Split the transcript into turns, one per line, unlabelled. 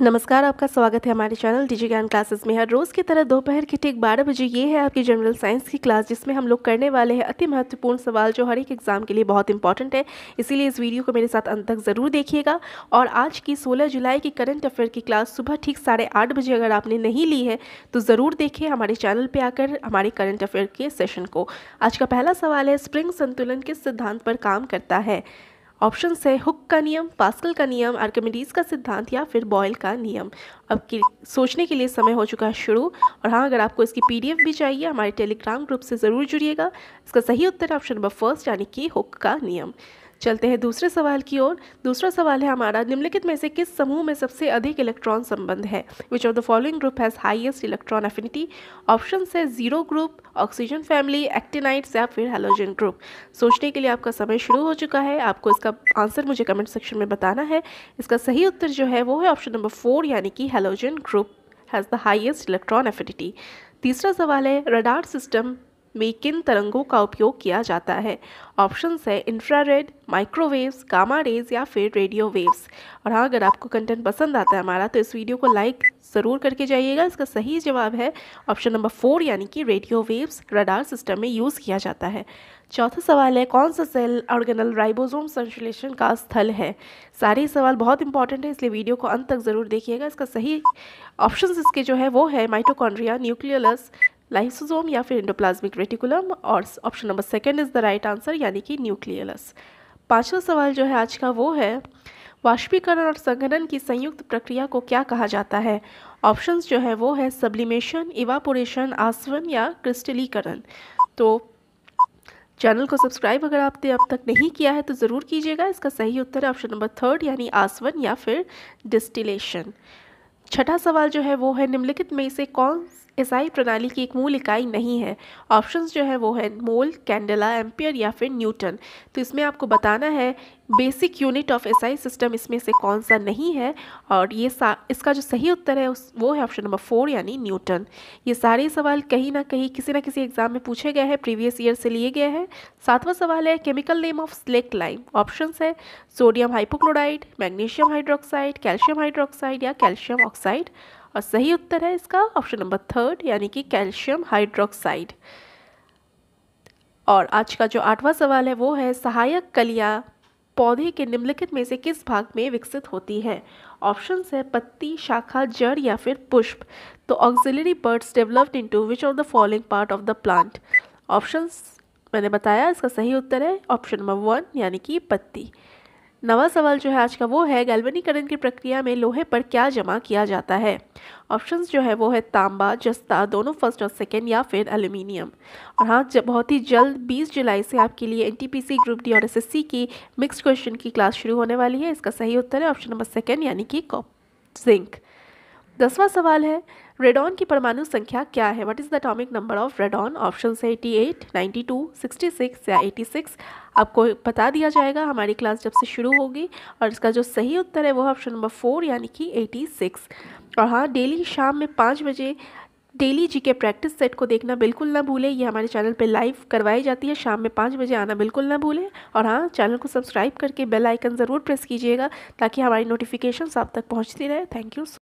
नमस्कार आपका स्वागत है हमारे चैनल डिजी ज्ञान क्लासेस में हर रोज़ की तरह दोपहर के ठीक बारह बजे ये है आपकी जनरल साइंस की क्लास जिसमें हम लोग करने वाले हैं अति महत्वपूर्ण सवाल जो हर एक एग्ज़ाम के लिए बहुत इंपॉर्टेंट है इसीलिए इस वीडियो को मेरे साथ अंत तक ज़रूर देखिएगा और आज की सोलह जुलाई की करंट अफेयर की क्लास सुबह ठीक साढ़े आठ बजे अगर आपने नहीं ली है तो ज़रूर देखिए हमारे चैनल पर आकर हमारे करंट अफेयर के सेशन को आज का पहला सवाल है स्प्रिंग संतुलन किस सिद्धांत पर काम करता है ऑप्शन है हुक का नियम पास्कल का नियम आर्कमिडीज का सिद्धांत या फिर बॉयल का नियम अब के, सोचने के लिए समय हो चुका है शुरू और हाँ अगर आपको इसकी पीडीएफ भी चाहिए हमारे टेलीग्राम ग्रुप से ज़रूर जुड़िएगा इसका सही उत्तर ऑप्शन नंबर फर्स्ट यानी कि हुक का नियम चलते हैं दूसरे सवाल की ओर दूसरा सवाल है हमारा निम्नलिखित में से किस समूह में सबसे अधिक इलेक्ट्रॉन संबंध है which of the following group has highest electron affinity option है zero group oxygen family actinides या फिर हेलोजन ग्रुप सोचने के लिए आपका समय शुरू हो चुका है आपको इसका आंसर मुझे कमेंट सेक्शन में बताना है इसका सही उत्तर जो है वो है ऑप्शन नंबर फोर यानी कि halogen group has the highest electron affinity तीसरा सवाल है रडार सिस्टम में किन तरंगों का उपयोग किया जाता है ऑप्शन है इंफ्रारेड माइक्रोवेव्स कामा रेज या फिर रेडियो वेव्स और हाँ अगर आपको कंटेंट पसंद आता है हमारा तो इस वीडियो को लाइक ज़रूर करके जाइएगा इसका सही जवाब है ऑप्शन नंबर फोर यानी कि रेडियो वेव्स रडार सिस्टम में यूज़ किया जाता है चौथा सवाल है कौन सा सेल ऑर्गेनल राइबोसोम संश्लेषण का स्थल है सारे सवाल बहुत इंपॉर्टेंट है इसलिए वीडियो को अंत तक ज़रूर देखिएगा इसका सही ऑप्शन इसके जो है वो है माइटोकॉन्ड्रिया न्यूक्लियलस लाइसोजोम या फिर इंडोप्लाज्मिक रेटिकुलम और option number second is the right answer यानी कि न्यूक्लियलस पांचवा सवाल जो है आज का वो है वाष्पीकरण और संघनन की संयुक्त प्रक्रिया को क्या कहा जाता है ऑप्शंस जो है वो है सब्लिमेशन इवापोरेशन आसवन या क्रिस्टलीकरण तो चैनल को सब्सक्राइब अगर आपने अब तक नहीं किया है तो ज़रूर कीजिएगा इसका सही उत्तर है ऑप्शन नंबर थर्ड यानी आसवन या फिर डिस्टिलेशन छठा सवाल जो है वो है निम्नलिखित में से कौन एसआई प्रणाली की एक मूल इकाई नहीं है ऑप्शंस जो है वो है मोल कैंडेला एम्पियर या फिर न्यूटन तो इसमें आपको बताना है basic unit of SI system इसमें से कौन सा नहीं है और ये इसका जो सही उत्तर है उस वो है ऑप्शन नंबर फोर यानी न्यूटन ये सारे सवाल कहीं ना कहीं किसी ना किसी एग्जाम में पूछे गए हैं प्रीवियस ईयर से लिए गए हैं सातवां सवाल है chemical name of slaked lime option है sodium hypochlorite magnesium hydroxide calcium hydroxide या कैल्शियम ऑक्साइड और सही उत्तर है इसका ऑप्शन नंबर थर्ड यानी कि कैल्शियम हाइड्रोक्साइड और आज का जो आठवां सवाल है वो है सहायक कलिया पौधे के निम्नलिखित में से किस भाग में विकसित होती है ऑप्शन है पत्ती शाखा जड़ या फिर पुष्प तो axillary buds developed into which of the following part of the plant options मैंने बताया इसका सही उत्तर है ऑप्शन नंबर वन यानी कि पत्ती नवा सवाल जो है आज का वो है गैल्वनीकरण की प्रक्रिया में लोहे पर क्या जमा किया जाता है ऑप्शंस जो है वो है तांबा जस्ता दोनों फर्स्ट और सेकेंड या फिर एल्यूमिनियम और हाँ जब बहुत ही जल्द 20 जुलाई से आपके लिए एनटीपीसी ग्रुप डी और एसएससी की मिक्स क्वेश्चन की क्लास शुरू होने वाली है इसका सही उत्तर है ऑप्शन नंबर सेकेंड यानी कि जिंक दसवां सवाल है रेडॉन की परमाणु संख्या क्या है what is the atomic number of radon option है eighty eight ninety two sixty six या एटी सिक्स आपको बता दिया जाएगा हमारी क्लास जब से शुरू होगी और इसका जो सही उत्तर है वो ऑप्शन नंबर फोर यानी कि एटी सिक्स और हाँ डेली शाम में पाँच बजे डेली जी के प्रैक्टिस सेट को देखना बिल्कुल ना भूलें ये हमारे चैनल पे लाइव करवाई जाती है शाम में पाँच बजे आना बिल्कुल ना भूलें और हाँ चैनल को सब्सक्राइब करके बेल आइकन ज़रूर प्रेस कीजिएगा ताकि हमारी नोटिफिकेशन आप तक पहुंचती रहे थैंक यू